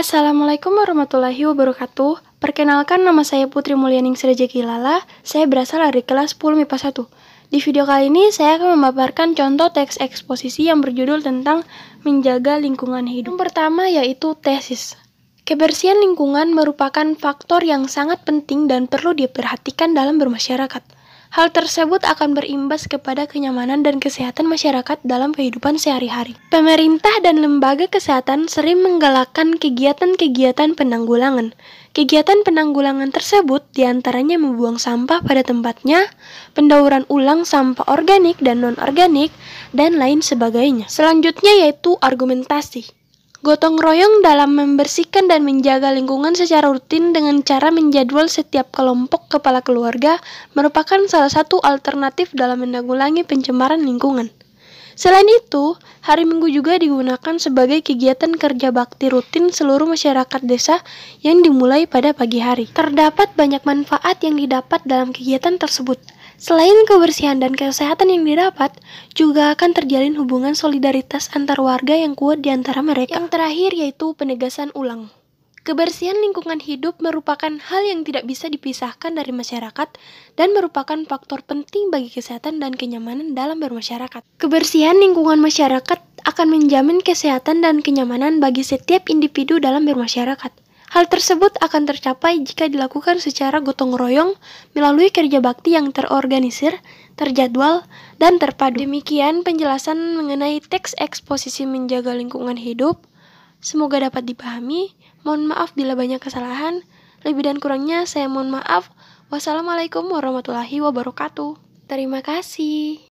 Assalamualaikum warahmatullahi wabarakatuh. Perkenalkan nama saya Putri Mulyaning Serejeki Lala. Saya berasal dari kelas 10 MIPA 1. Di video kali ini saya akan memaparkan contoh teks eksposisi yang berjudul tentang menjaga lingkungan hidup. Yang pertama yaitu tesis. Kebersihan lingkungan merupakan faktor yang sangat penting dan perlu diperhatikan dalam bermasyarakat. Hal tersebut akan berimbas kepada kenyamanan dan kesehatan masyarakat dalam kehidupan sehari-hari. Pemerintah dan lembaga kesehatan sering menggalakkan kegiatan-kegiatan penanggulangan. Kegiatan penanggulangan tersebut diantaranya membuang sampah pada tempatnya, pendauran ulang sampah organik dan non-organik, dan lain sebagainya. Selanjutnya yaitu argumentasi. Gotong royong dalam membersihkan dan menjaga lingkungan secara rutin dengan cara menjadwal setiap kelompok kepala keluarga merupakan salah satu alternatif dalam menanggulangi pencemaran lingkungan. Selain itu, hari Minggu juga digunakan sebagai kegiatan kerja bakti rutin seluruh masyarakat desa yang dimulai pada pagi hari. Terdapat banyak manfaat yang didapat dalam kegiatan tersebut. Selain kebersihan dan kesehatan yang didapat, juga akan terjalin hubungan solidaritas antar warga yang kuat di antara mereka. Yang terakhir yaitu penegasan ulang. Kebersihan lingkungan hidup merupakan hal yang tidak bisa dipisahkan dari masyarakat dan merupakan faktor penting bagi kesehatan dan kenyamanan dalam bermasyarakat. Kebersihan lingkungan masyarakat akan menjamin kesehatan dan kenyamanan bagi setiap individu dalam bermasyarakat. Hal tersebut akan tercapai jika dilakukan secara gotong royong melalui kerja bakti yang terorganisir, terjadwal, dan terpadu. Demikian penjelasan mengenai teks eksposisi menjaga lingkungan hidup. Semoga dapat dipahami. Mohon maaf bila banyak kesalahan. Lebih dan kurangnya saya mohon maaf. Wassalamualaikum warahmatullahi wabarakatuh. Terima kasih.